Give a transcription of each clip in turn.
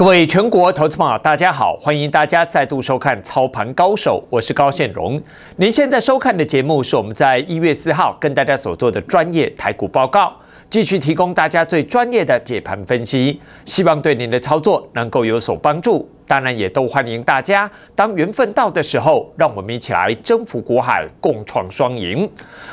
各位全国投资朋友，大家好！欢迎大家再度收看《操盘高手》，我是高宪荣。您现在收看的节目是我们在一月四号跟大家所做的专业台股报告，继续提供大家最专业的解盘分析，希望对您的操作能够有所帮助。当然，也都欢迎大家当缘分到的时候，让我们一起来征服国海，共创双赢。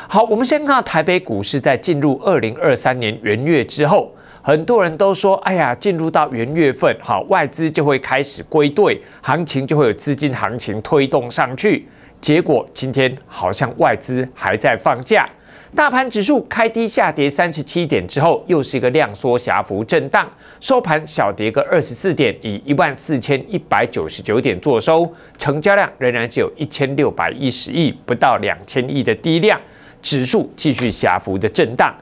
好，我们先看台北股市在进入二零二三年元月之后。很多人都说，哎呀，进入到元月份，好，外资就会开始归队，行情就会有资金行情推动上去。结果今天好像外资还在放假，大盘指数开低下跌三十七点之后，又是一个量缩狭幅震荡，收盘小跌个二十四点，以一万四千一百九十九点做收，成交量仍然只有一千六百一十亿，不到两千亿的低量，指数继续狭幅的震荡。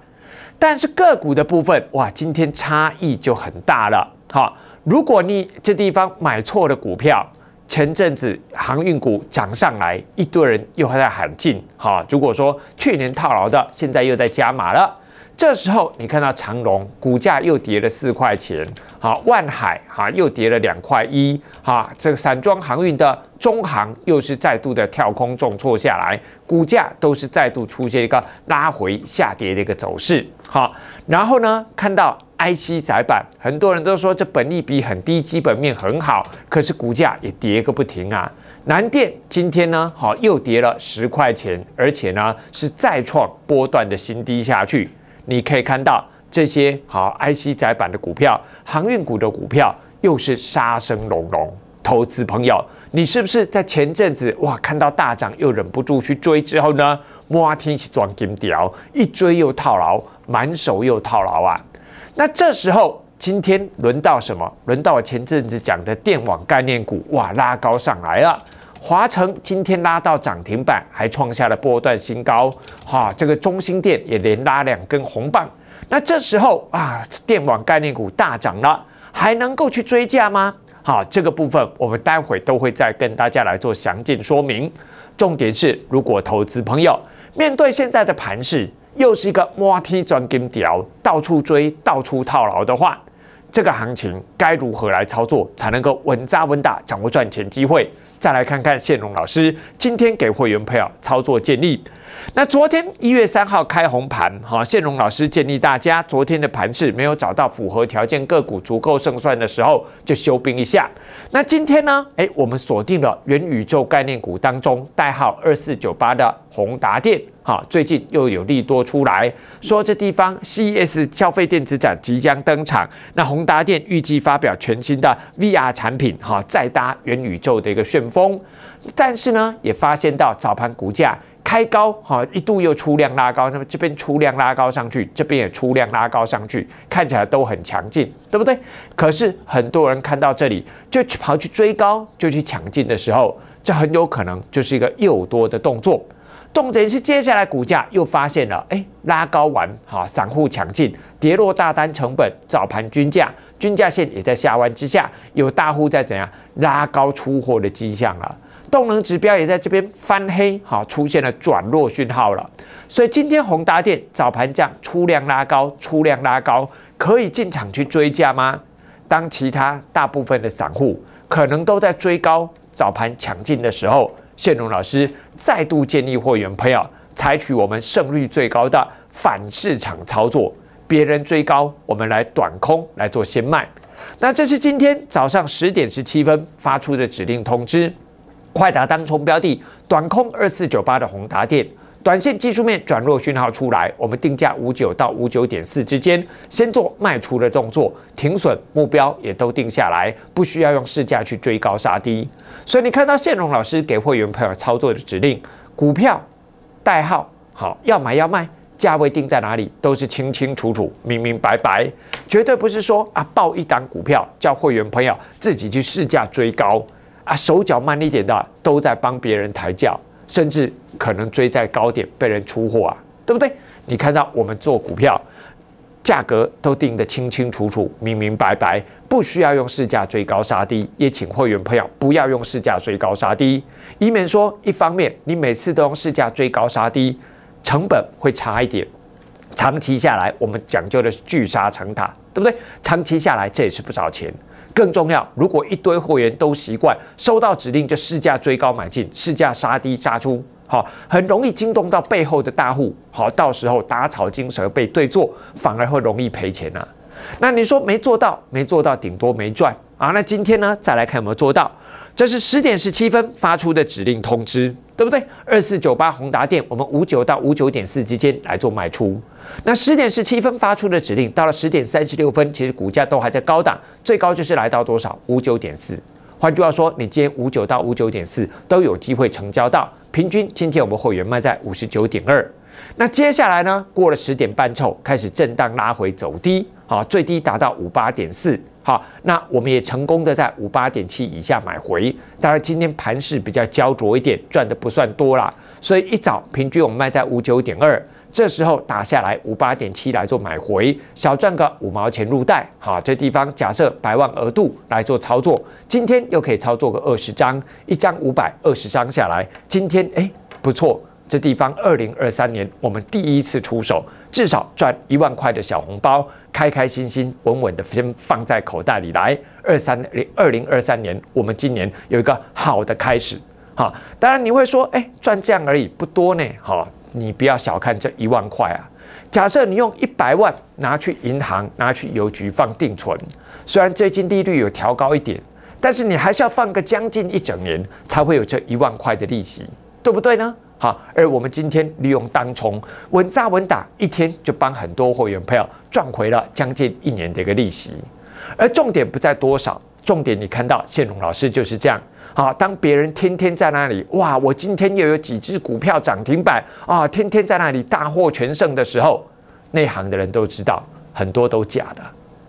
但是个股的部分，哇，今天差异就很大了。好，如果你这地方买错了股票，前阵子航运股涨上来，一堆人又在喊进。好，如果说去年套牢的，现在又在加码了。这时候你看到长隆股价又跌了四块钱，好，万海哈又跌了两块一，哈，这个散装航运的中航又是再度的跳空重挫下来，股价都是再度出现一个拉回下跌的一个走势，好，然后呢看到 I C 窄板，很多人都说这本利比很低，基本面很好，可是股价也跌个不停啊。南电今天呢，好又跌了十块钱，而且呢是再创波段的新低下去。你可以看到这些好 I C 载板的股票、航运股的股票，又是杀声隆隆。投资朋友，你是不是在前阵子哇看到大涨，又忍不住去追之后呢？摸天起赚金条，一追又套牢，满手又套牢啊！那这时候今天轮到什么？轮到我前阵子讲的电网概念股哇，拉高上来了。华成今天拉到涨停板，还创下了波段新高。好，这个中心店也连拉两根红棒。那这时候啊，电网概念股大涨了，还能够去追价吗？好，这个部分我们待会都会再跟大家来做详尽说明。重点是，如果投资朋友面对现在的盘势，又是一个摩天钻金条，到处追，到处套牢的话，这个行情该如何来操作才能够稳扎稳打，掌握赚钱机会？再来看看谢龙老师今天给会员朋友操作建议。那昨天一月三号开红盘，哈，谢荣老师建议大家，昨天的盘势没有找到符合条件个股足够胜算的时候，就休兵一下。那今天呢，哎，我们锁定了元宇宙概念股当中代号二四九八的宏达电，哈，最近又有利多出来，说这地方 CES 消费电子展即将登场，那宏达电预计发表全新的 VR 产品，哈，再搭元宇宙的一个旋风。但是呢，也发现到早盘股价。开高哈，一度又出量拉高，那么这边出量拉高上去，这边也出量拉高上去，看起来都很强劲，对不对？可是很多人看到这里就跑去追高，就去抢进的时候，这很有可能就是一个诱多的动作。重点是接下来股价又发现了，哎，拉高完哈，散户抢进，跌落大单成本，早盘均价，均价线也在下弯之下，有大户在怎样拉高出货的迹象了。动能指标也在这边翻黑，好出现了转弱讯号了。所以今天宏达电早盘降出量拉高，出量拉高，可以进场去追价吗？当其他大部分的散户可能都在追高早盘抢进的时候，谢龙老师再度建议会员配友采取我们胜率最高的反市场操作，别人追高，我们来短空来做先卖。那这是今天早上十点十七分发出的指令通知。快达当冲标的，短空二四九八的宏达电，短线技术面转弱讯号出来，我们定价五九到五九点四之间，先做卖出的动作，停损目标也都定下来，不需要用市价去追高杀低。所以你看到谢荣老师给会员朋友操作的指令，股票代号好要买要卖，价位定在哪里都是清清楚楚、明明白白，绝对不是说啊报一档股票叫会员朋友自己去市价追高。啊，手脚慢一点的都在帮别人抬轿，甚至可能追在高点被人出货啊，对不对？你看到我们做股票，价格都定得清清楚楚、明明白白，不需要用市价追高杀低。也请会员朋友不要用市价追高杀低，以免说一方面你每次都用市价追高杀低，成本会差一点。长期下来，我们讲究的是聚沙成塔，对不对？长期下来，这也是不少钱。更重要，如果一堆货源都习惯收到指令就市价追高买进，市价杀低杀出，好，很容易惊动到背后的大户，好，到时候打草惊蛇被对坐，反而会容易赔钱呐。那你说没做到，没做到，顶多没赚。好，那今天呢，再来看有没有做到？这是十点十七分发出的指令通知，对不对？二四九八宏达电，我们五九到五九点四之间来做卖出。那十点十七分发出的指令，到了十点三十六分，其实股价都还在高档，最高就是来到多少？五九点四。换句话说，你今天五九到五九点四都有机会成交到。平均今天我们会员卖在五十九点二。那接下来呢？过了十点半后，开始震荡拉回走低，好，最低达到五八点四。好，那我们也成功的在五八点七以下买回。当然今天盘势比较焦灼一点，赚的不算多啦。所以一早平均我们卖在五九点二，这时候打下来五八点七来做买回，小赚个五毛钱入袋。好，这地方假设百万额度来做操作，今天又可以操作个二十张，一张五百，二十张下来，今天哎不错。这地方二零二三年，我们第一次出手，至少赚一万块的小红包，开开心心、稳稳的先放在口袋里来。二三零二零二三年，我们今年有一个好的开始，哈！当然你会说，哎，赚这样而已，不多呢，哈！你不要小看这一万块啊！假设你用一百万拿去银行、拿去邮局放定存，虽然最近利率有调高一点，但是你还是要放个将近一整年，才会有这一万块的利息，对不对呢？而我们今天利用当冲，稳扎稳打，一天就帮很多会员朋友赚回了将近一年的一个利息。而重点不在多少，重点你看到谢龙老师就是这样。好，当别人天天在那里，哇，我今天又有几只股票涨停板啊，天天在那里大获全胜的时候，内行的人都知道，很多都假的。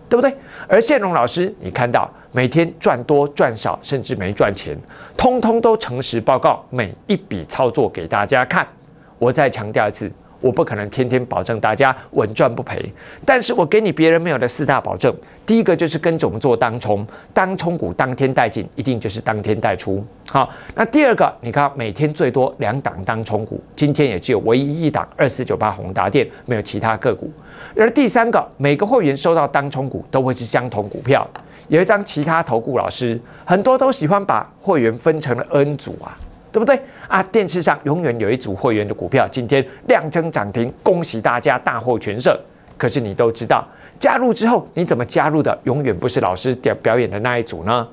对不对？而谢龙老师，你看到每天赚多赚少，甚至没赚钱，通通都诚实报告每一笔操作给大家看。我再强调一次。我不可能天天保证大家稳赚不赔，但是我给你别人没有的四大保证。第一个就是跟着我们做当冲，当冲股当天带进一定就是当天带出。好，那第二个，你看每天最多两档当冲股，今天也只有唯一一档二四九八宏达电，没有其他个股。而第三个，每个会员收到当冲股都会是相同股票，有一张其他投顾老师很多都喜欢把会员分成了 N 组啊。对不对啊？电视上永远有一组会员的股票，今天量增涨停，恭喜大家大获全胜。可是你都知道，加入之后你怎么加入的？永远不是老师表表演的那一组呢？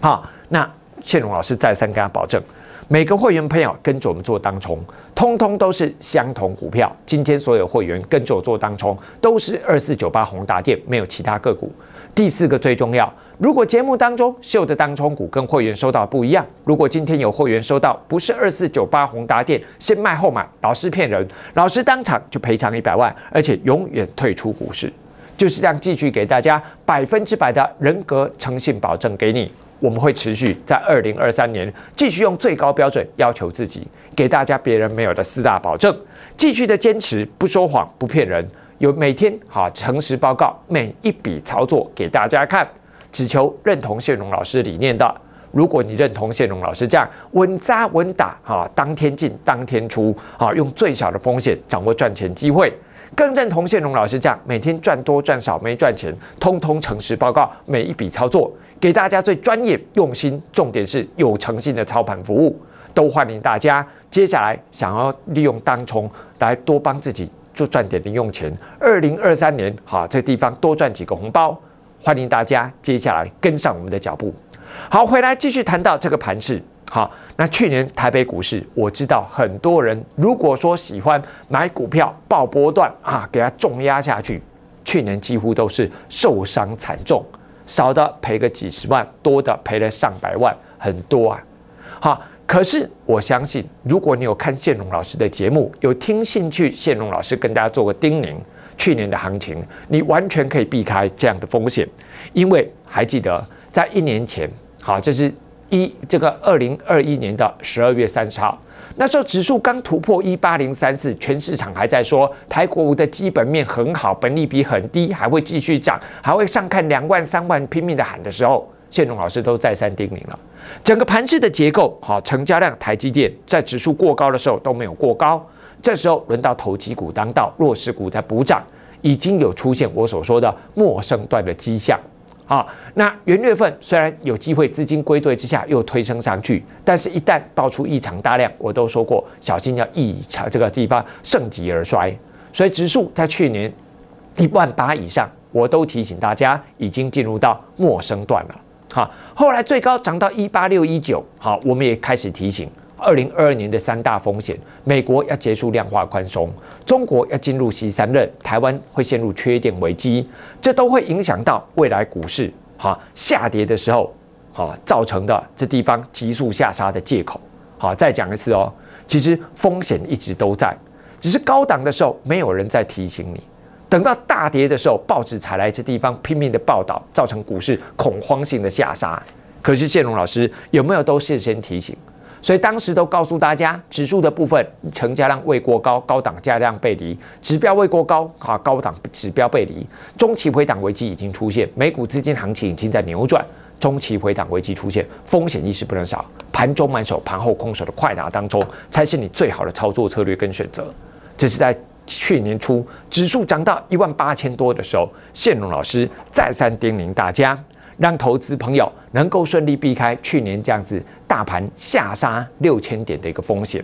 好，那谢龙老师再三跟他保证，每个会员朋友跟着我们做当冲，通通都是相同股票。今天所有会员跟着我做当冲，都是二四九八宏达电，没有其他个股。第四个最重要，如果节目当中秀的当冲股跟会员收到不一样，如果今天有会员收到不是二四九八宏达店先卖后买，老师骗人，老师当场就赔偿一百万，而且永远退出股市，就是这样继续给大家百分之百的人格诚信保证给你，我们会持续在二零二三年继续用最高标准要求自己，给大家别人没有的四大保证，继续的坚持不说谎不骗人。有每天哈诚实报告每一笔操作给大家看，只求认同谢荣老师理念的。如果你认同谢荣老师这样稳扎稳打哈，当天进当天出啊，用最小的风险掌握赚钱机会，更认同谢荣老师这样每天赚多赚少没赚钱，通通诚实报告每一笔操作给大家最专业用心，重点是有诚信的操盘服务，都欢迎大家。接下来想要利用当冲来多帮自己。就赚点零用钱。二零二三年，哈，这地方多赚几个红包，欢迎大家接下来跟上我们的脚步。好，回来继续谈到这个盘势。好，那去年台北股市，我知道很多人如果说喜欢买股票爆波段啊，给它重压下去，去年几乎都是受伤惨重，少的赔个几十万，多的赔了上百万，很多啊，好。可是我相信，如果你有看谢龙老师的节目，有听兴趣，谢龙老师跟大家做过叮咛，去年的行情你完全可以避开这样的风险，因为还记得在一年前，好，这是一这个二零二一年的十二月三十号，那时候指数刚突破一八零三四，全市场还在说台股五的基本面很好，本利比很低，还会继续涨，还会上看两万三万，拼命的喊的时候，谢龙老师都再三叮咛了。整个盘势的结构，好，成交量，台积电在指数过高的时候都没有过高，这时候轮到投机股当道，弱势股在补涨，已经有出现我所说的陌生段的迹象，啊，那元月份虽然有机会资金归队之下又推升上去，但是一旦爆出异常大量，我都说过小心要异常这个地方盛极而衰，所以指数在去年一万八以上，我都提醒大家已经进入到陌生段了。哈，后来最高涨到一八六一九。好，我们也开始提醒，二零二二年的三大风险：美国要结束量化宽松，中国要进入习三任，台湾会陷入缺电危机，这都会影响到未来股市。哈下跌的时候，好造成的这地方急速下杀的借口。好，再讲一次哦，其实风险一直都在，只是高档的时候没有人在提醒你。等到大跌的时候，报纸才来这地方拼命的报道，造成股市恐慌性的下杀。可是谢龙老师有没有都事先提醒？所以当时都告诉大家，指数的部分成交量未过高，高档价量背离，指标未过高，啊，高档指标背离，中期回档危机已经出现，美股资金行情已经在扭转，中期回档危机出现，风险意识不能少，盘中满手，盘后空手的快拿当中，才是你最好的操作策略跟选择。这是在。去年初指数涨到一万八千多的时候，谢龙老师再三叮咛大家，让投资朋友能够顺利避开去年这样子大盘下杀六千点的一个风险。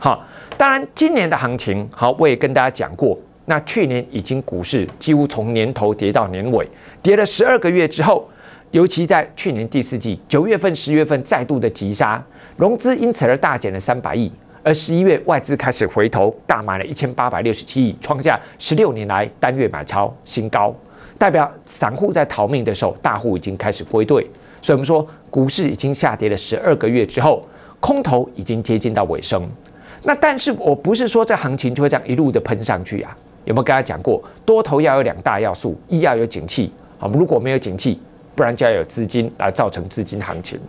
好，当然今年的行情，好我也跟大家讲过，那去年已经股市几乎从年头跌到年尾，跌了十二个月之后，尤其在去年第四季九月份、十月份再度的急杀，融资因此而大减了三百亿。而十一月外资开始回头大买了一千八百六十七亿，创下十六年来单月买超新高，代表散户在逃命的时候，大户已经开始归队。所以，我们说股市已经下跌了十二个月之后，空头已经接近到尾声。那但是我不是说这行情就会这样一路的喷上去啊？有没有跟大家讲过？多头要有两大要素，一要有景气啊，如果没有景气，不然就要有资金来造成资金行情。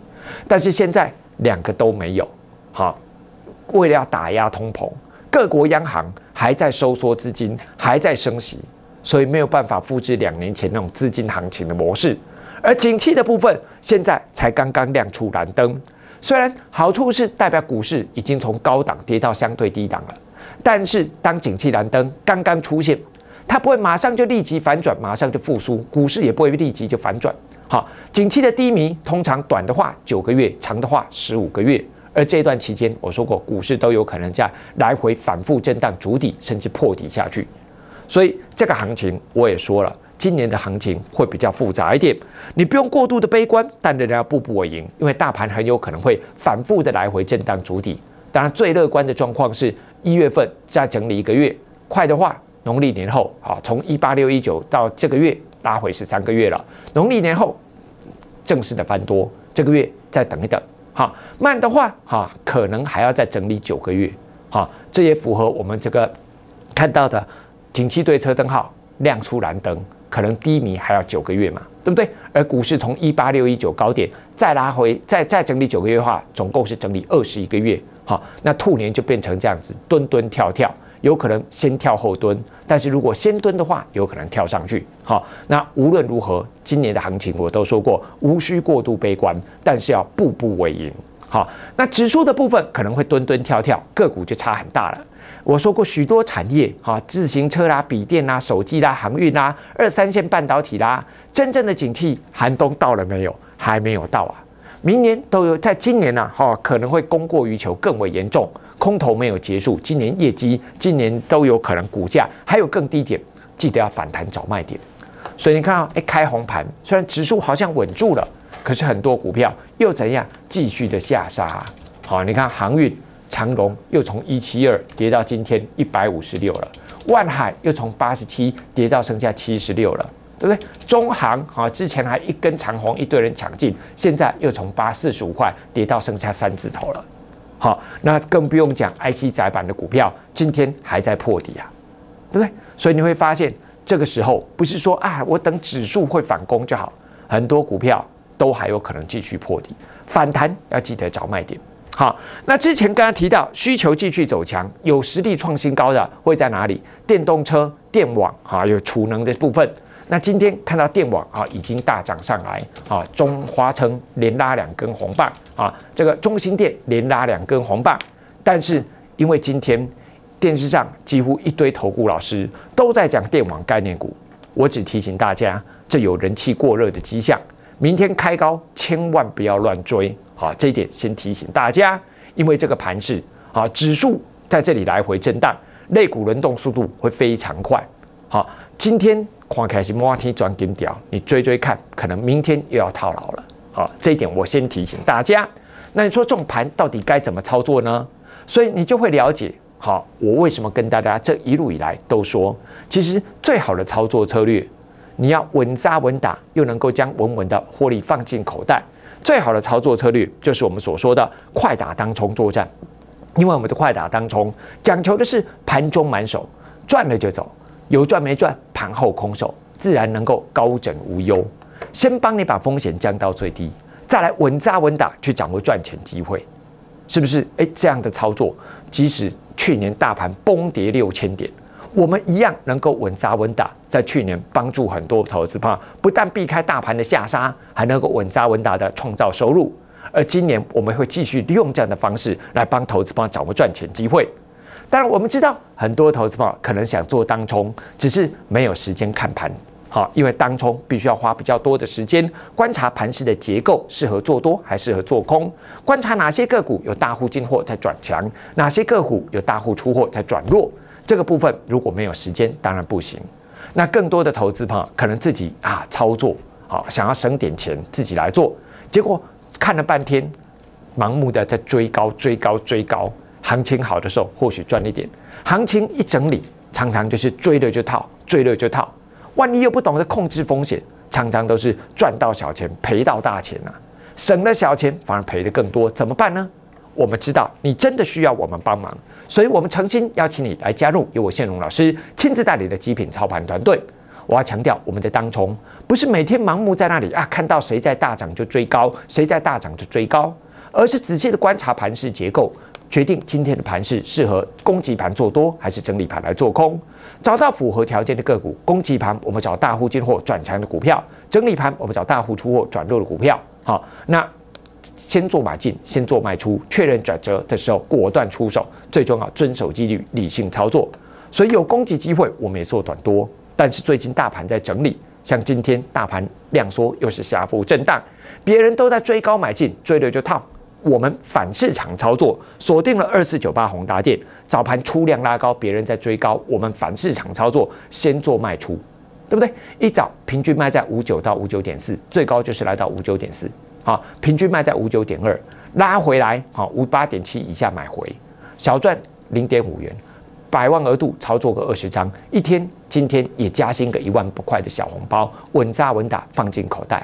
但是现在两个都没有，好。为了要打压通膨，各国央行还在收缩资金，还在升息，所以没有办法复制两年前那种资金行情的模式。而景气的部分，现在才刚刚亮出蓝灯。虽然好处是代表股市已经从高档跌到相对低档了，但是当景气蓝灯刚刚出现，它不会马上就立即反转，马上就复苏，股市也不会立即就反转。好，景气的低迷通常短的话九个月，长的话十五个月。而这段期间，我说过，股市都有可能在来回反复震荡、筑底，甚至破底下去。所以这个行情我也说了，今年的行情会比较复杂一点，你不用过度的悲观，但仍然要步步为营，因为大盘很有可能会反复的来回震荡、筑底。当然，最乐观的状况是一月份再整理一个月，快的话农历年后啊，从一八六一九到这个月拉回是三个月了，农历年后正式的翻多，这个月再等一等。哈，慢的话，哈，可能还要再整理九个月，哈，这也符合我们这个看到的景气对车灯，号亮出蓝灯，可能低迷还要九个月嘛，对不对？而股市从一八六一九高点再拉回，再再整理九个月的话，总共是整理二十一个月，哈，那兔年就变成这样子，蹲蹲跳跳。有可能先跳后蹲，但是如果先蹲的话，有可能跳上去。好，那无论如何，今年的行情我都说过，无需过度悲观，但是要步步为营。好，那指数的部分可能会蹲蹲跳跳，个股就差很大了。我说过许多产业，哈，自行车啦、笔电啦、手机啦、航运啦、二三线半导体啦，真正的警惕，寒冬到了没有？还没有到啊。明年都有，在今年呢，哈，可能会供过于求，更为严重。空头没有结束，今年业绩，今年都有可能股价还有更低点，记得要反弹找卖点。所以你看啊，哎，开红盘，虽然指数好像稳住了，可是很多股票又怎样继续的下杀？好，你看航运长龙又从一七二跌到今天一百五十六了，万海又从八十七跌到剩下七十六了。对不对？中行啊，之前还一根长虹一堆人抢进，现在又从八四十五块跌到剩下三字头了。好，那更不用讲 I C 窄板的股票，今天还在破底啊，对不对？所以你会发现，这个时候不是说啊，我等指数会反攻就好，很多股票都还有可能继续破底。反弹要记得找卖点。好，那之前刚刚提到需求继续走强，有实力创新高的会在哪里？电动车、电网啊，有储能的部分。那今天看到电网啊，已经大涨上来啊，中华城连拉两根红棒啊，这个中心电连拉两根红棒，但是因为今天电视上几乎一堆投顾老师都在讲电网概念股，我只提醒大家，这有人气过热的迹象，明天开高千万不要乱追啊，这一点先提醒大家，因为这个盘势啊，指数在这里来回震荡，类股轮动速度会非常快，好，今天。快开是马天转金条，你追追看，可能明天又要套牢了。好，这一点我先提醒大家。那你说这种盘到底该怎么操作呢？所以你就会了解，好，我为什么跟大家这一路以来都说，其实最好的操作策略，你要稳扎稳打，又能够将稳稳的获利放进口袋。最好的操作策略就是我们所说的快打当冲作战，因为我们的快打当冲讲求的是盘中满手，赚了就走。有赚没赚，盘后空手，自然能够高枕无忧。先帮你把风险降到最低，再来稳扎稳打去掌握赚钱机会，是不是？哎，这样的操作，即使去年大盘崩跌六千点，我们一样能够稳扎稳打，在去年帮助很多投资方，不但避开大盘的下杀，还能够稳扎稳打的创造收入。而今年，我们会继续利用这样的方式，来帮投资方掌握赚钱机会。当然，我们知道很多投资朋友可能想做当冲，只是没有时间看盘，好，因为当冲必须要花比较多的时间观察盘势的结构，适合做多还是适合做空，观察哪些个股有大户进货在转强，哪些个股有大户出货在转弱。这个部分如果没有时间，当然不行。那更多的投资朋友可能自己啊操作，好，想要省点钱自己来做，结果看了半天，盲目的在追高、追高、追高。行情好的时候或许赚一点，行情一整理，常常就是追了就套，追了就套。万一又不懂得控制风险，常常都是赚到小钱赔到大钱啊！省了小钱反而赔得更多，怎么办呢？我们知道你真的需要我们帮忙，所以我们诚心邀请你来加入由我线荣老师亲自带领的极品操盘团队。我要强调，我们的当从不是每天盲目在那里啊，看到谁在大涨就追高，谁在大涨就追高，而是仔细的观察盘势结构。决定今天的盘势适合攻击盘做多，还是整理盘来做空？找到符合条件的个股，攻击盘我们找大户进货转强的股票，整理盘我们找大户出货转弱的股票。好，那先做买进，先做卖出，确认转折的时候果断出手。最重要遵守纪律，理性操作。所以有攻击机会我们也做短多，但是最近大盘在整理，像今天大盘量缩又是下幅震荡，别人都在追高买进，追了就套。我们反市场操作，锁定了二四九八宏达电，早盘出量拉高，别人在追高，我们反市场操作，先做卖出，对不对？一早平均卖在五九到五九点四，最高就是来到五九点四，好，平均卖在五九点二，拉回来，好，五八点七以下买回，小赚零点五元，百万额度操作个二十张，一天，今天也加薪个一万不快的小红包，稳扎稳打放进口袋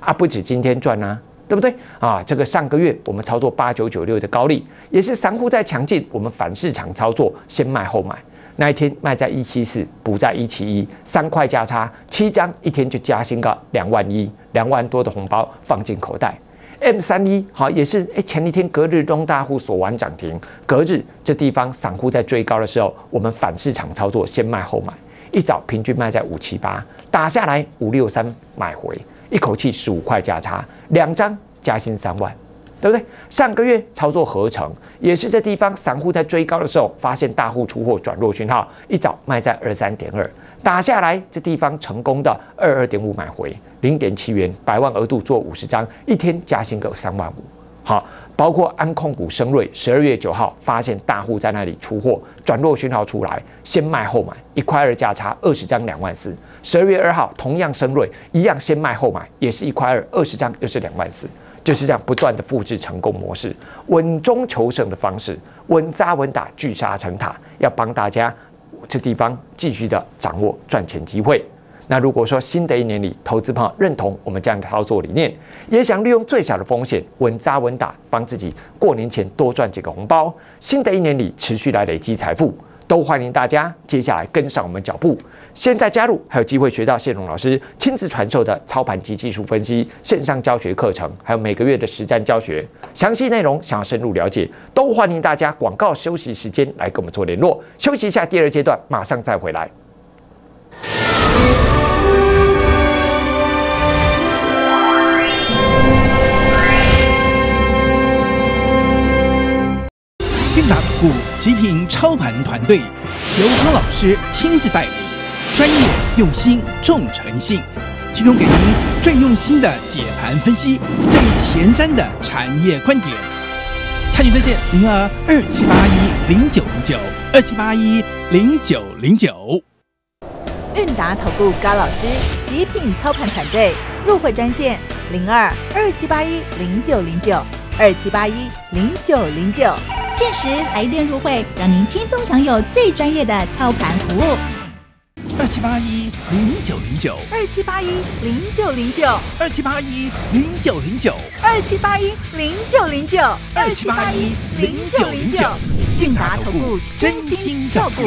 啊，啊，不止今天赚啊。对不对啊？这个上个月我们操作八九九六的高利，也是散户在强劲，我们反市场操作，先卖后买。那一天卖在一七四，补在一七一，三块价差，七张一天就加薪个两万一，两万多的红包放进口袋。M 三一好也是哎，前一天隔日中大户锁完涨停，隔日这地方散户在追高的时候，我们反市场操作，先卖后买。一早平均卖在五七八，打下来五六三买回，一口气十五块价差。两张加薪三万，对不对？上个月操作合成，也是这地方散户在追高的时候，发现大户出货转弱讯号，一早卖在二三点二打下来，这地方成功的二二点五买回零点七元，百万额度做五十张，一天加薪个三万五，好。包括安控股、升瑞，十二月九号发现大户在那里出货，转弱讯号出来，先卖后买，一块二价差，二十张两万四。十二月二号，同样升瑞，一样先卖后买，也是一块二，二十张又是两万四，就是这样不断的复制成功模式，稳中求胜的方式，稳扎稳打，聚沙成塔，要帮大家这地方继续的掌握赚钱机会。那如果说新的一年里，投资朋友认同我们这样的操作理念，也想利用最小的风险，稳扎稳打，帮自己过年前多赚几个红包，新的一年里持续来累积财富，都欢迎大家接下来跟上我们脚步。现在加入还有机会学到谢龙老师亲自传授的操盘及技术分析线上教学课程，还有每个月的实战教学，详细内容想要深入了解，都欢迎大家广告休息时间来跟我们做联络。休息一下，第二阶段马上再回来。股极品操盘团队由高老师亲自带领，专业、用心、重诚信，提供给您最用心的解盘分析，最前瞻的产业观点。参与热线零二二七八一零九零九二七八一零九零九。韵达投顾高老师极品操盘团队入会专线零二二七八一零九零九二七八一零九零九。限时来电入会，让您轻松享有最专业的操盘服务。二七八一零九零九，二七八一零九零九，二七八一零九零九，二七八一零九零九，二七八一零九零九。鼎达投顾，真心照顾。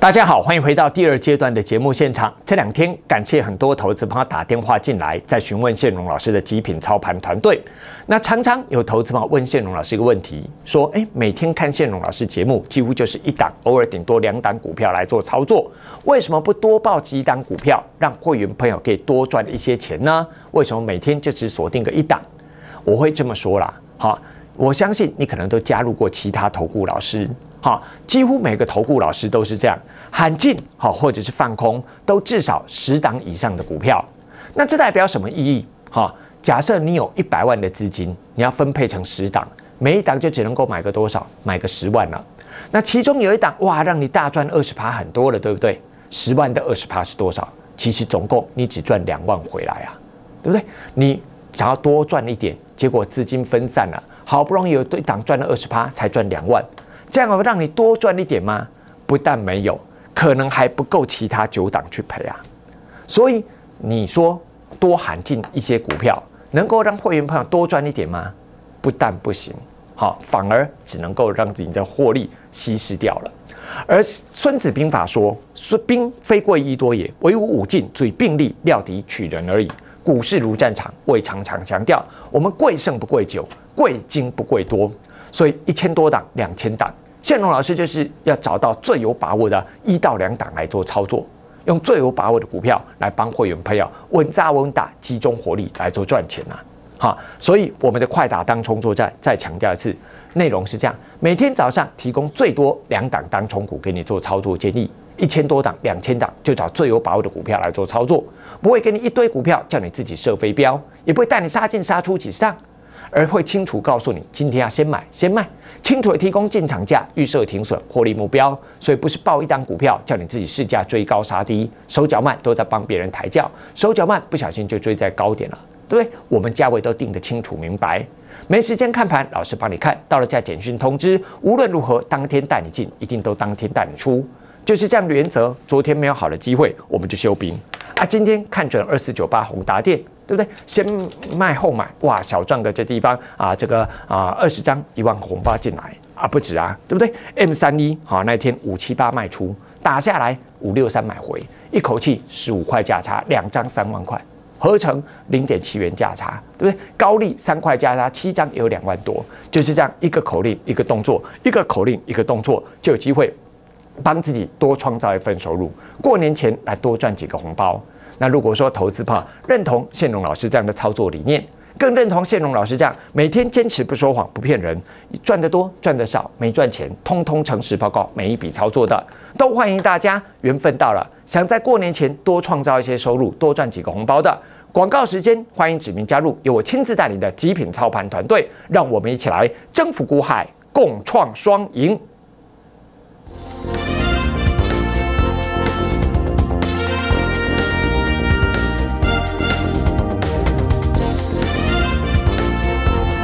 大家好，欢迎回到第二阶段的节目现场。这两天，感谢很多投资朋友打电话进来，在询问谢荣老师的极品操盘团队。那常常有投资朋友问谢荣老师一个问题，说：“哎，每天看谢荣老师节目，几乎就是一档，偶尔顶多两档股票来做操作，为什么不多报几档股票，让会员朋友可以多赚一些钱呢？为什么每天就只锁定个一档？”我会这么说啦，好。我相信你可能都加入过其他投顾老师，哈，几乎每个投顾老师都是这样，喊进，哈，或者是放空，都至少十档以上的股票。那这代表什么意义？哈，假设你有一百万的资金，你要分配成十档，每一档就只能够买个多少？买个十万了。那其中有一档，哇，让你大赚二十趴，很多了，对不对？十万的二十趴是多少？其实总共你只赚两万回来啊，对不对？你想要多赚一点？结果资金分散了，好不容易有一档赚了二十趴，才赚两万，这样让你多赚一点吗？不但没有，可能还不够其他九档去赔啊。所以你说多含进一些股票，能够让会员朋友多赚一点吗？不但不行，好，反而只能够让你的获利稀释掉了。而《孙子兵法》说：“孙兵非贵一多也，唯吾武进，主以并力料敌取人而已。”股市如战场，魏常常强调：我们贵胜不贵久，贵精不贵多。所以一千多档、两千档，谢龙老师就是要找到最有把握的一到两档来做操作，用最有把握的股票来帮会员朋友稳扎稳打，集中火力来做赚钱呐！哈，所以我们的快打当冲作战，再强调一次，内容是这样：每天早上提供最多两档当冲股给你做操作建议。一千多档、两千档，就找最有把握的股票来做操作，不会给你一堆股票叫你自己设飞镖，也不会带你杀进杀出几十档，而会清楚告诉你今天要先买先卖，清楚提供进场价、预设停损、获利目标，所以不是报一档股票叫你自己市价追高杀低，手脚慢都在帮别人抬轿，手脚慢不小心就追在高点了，对不对？我们价位都定得清楚明白，没时间看盘，老师帮你看到了再简讯通知，无论如何当天带你进，一定都当天带你出。就是这样的原则，昨天没有好的机会，我们就休兵啊。今天看准二四九八宏达电，对不对？先卖后买，哇，小赚个这地方啊！这个啊，二十张一万红包进来啊，不止啊，对不对？M 三一好，那天五七八卖出，打下来五六三买回，一口气十五块价差，两张三万块，合成零点七元价差，对不对？高利三块价差，七张也有两万多，就是这样一个口令，一个动作，一个口令，一个动作就有机会。帮自己多创造一份收入，过年前来多赚几个红包。那如果说投资怕认同谢荣老师这样的操作理念，更认同谢荣老师这样每天坚持不说谎、不骗人，赚得多、赚得少、没赚钱，通通诚实报告每一笔操作的，都欢迎大家。缘分到了，想在过年前多创造一些收入，多赚几个红包的，广告时间，欢迎指名加入由我亲自带领的极品操盘团队，让我们一起来征服股海，共创双赢。